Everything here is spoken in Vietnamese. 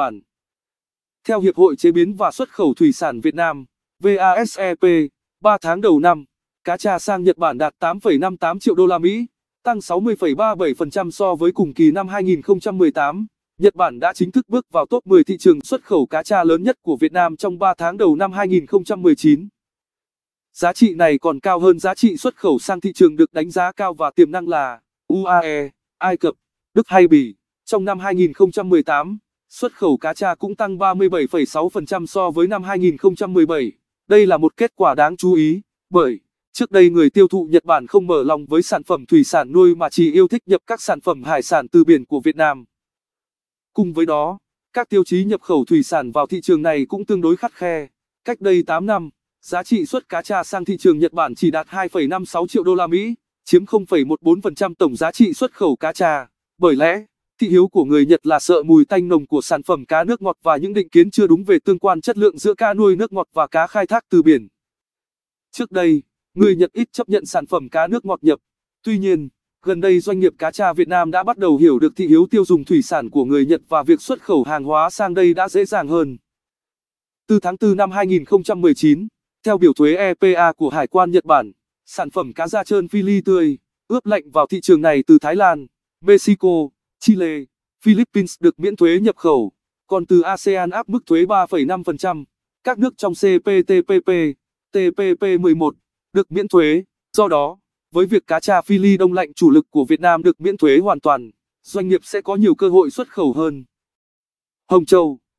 Bản. Theo Hiệp hội Chế biến và Xuất khẩu Thủy sản Việt Nam, VASEP, 3 tháng đầu năm, cá tra sang Nhật Bản đạt 8,58 triệu đô la Mỹ, tăng 60,37% so với cùng kỳ năm 2018. Nhật Bản đã chính thức bước vào top 10 thị trường xuất khẩu cá tra lớn nhất của Việt Nam trong 3 tháng đầu năm 2019. Giá trị này còn cao hơn giá trị xuất khẩu sang thị trường được đánh giá cao và tiềm năng là UAE, Ai Cập, Đức hay Bỉ trong năm 2018. Xuất khẩu cá tra cũng tăng 37,6% so với năm 2017. Đây là một kết quả đáng chú ý, bởi trước đây người tiêu thụ Nhật Bản không mở lòng với sản phẩm thủy sản nuôi mà chỉ yêu thích nhập các sản phẩm hải sản từ biển của Việt Nam. Cùng với đó, các tiêu chí nhập khẩu thủy sản vào thị trường này cũng tương đối khắt khe. Cách đây 8 năm, giá trị xuất cá tra sang thị trường Nhật Bản chỉ đạt 2,56 triệu đô la Mỹ, chiếm 0,14% tổng giá trị xuất khẩu cá tra. Bởi lẽ, Thị hiếu của người Nhật là sợ mùi tanh nồng của sản phẩm cá nước ngọt và những định kiến chưa đúng về tương quan chất lượng giữa cá nuôi nước ngọt và cá khai thác từ biển. Trước đây, người Nhật ít chấp nhận sản phẩm cá nước ngọt nhập. Tuy nhiên, gần đây doanh nghiệp cá tra Việt Nam đã bắt đầu hiểu được thị hiếu tiêu dùng thủy sản của người Nhật và việc xuất khẩu hàng hóa sang đây đã dễ dàng hơn. Từ tháng 4 năm 2019, theo biểu thuế EPA của Hải quan Nhật Bản, sản phẩm cá da trơn phi ly tươi, ướp lạnh vào thị trường này từ Thái Lan, Mexico, Chile, Philippines được miễn thuế nhập khẩu, còn từ ASEAN áp mức thuế 3,5%. Các nước trong CPTPP, TPP11 được miễn thuế. Do đó, với việc cá tra phi ly đông lạnh chủ lực của Việt Nam được miễn thuế hoàn toàn, doanh nghiệp sẽ có nhiều cơ hội xuất khẩu hơn. Hồng Châu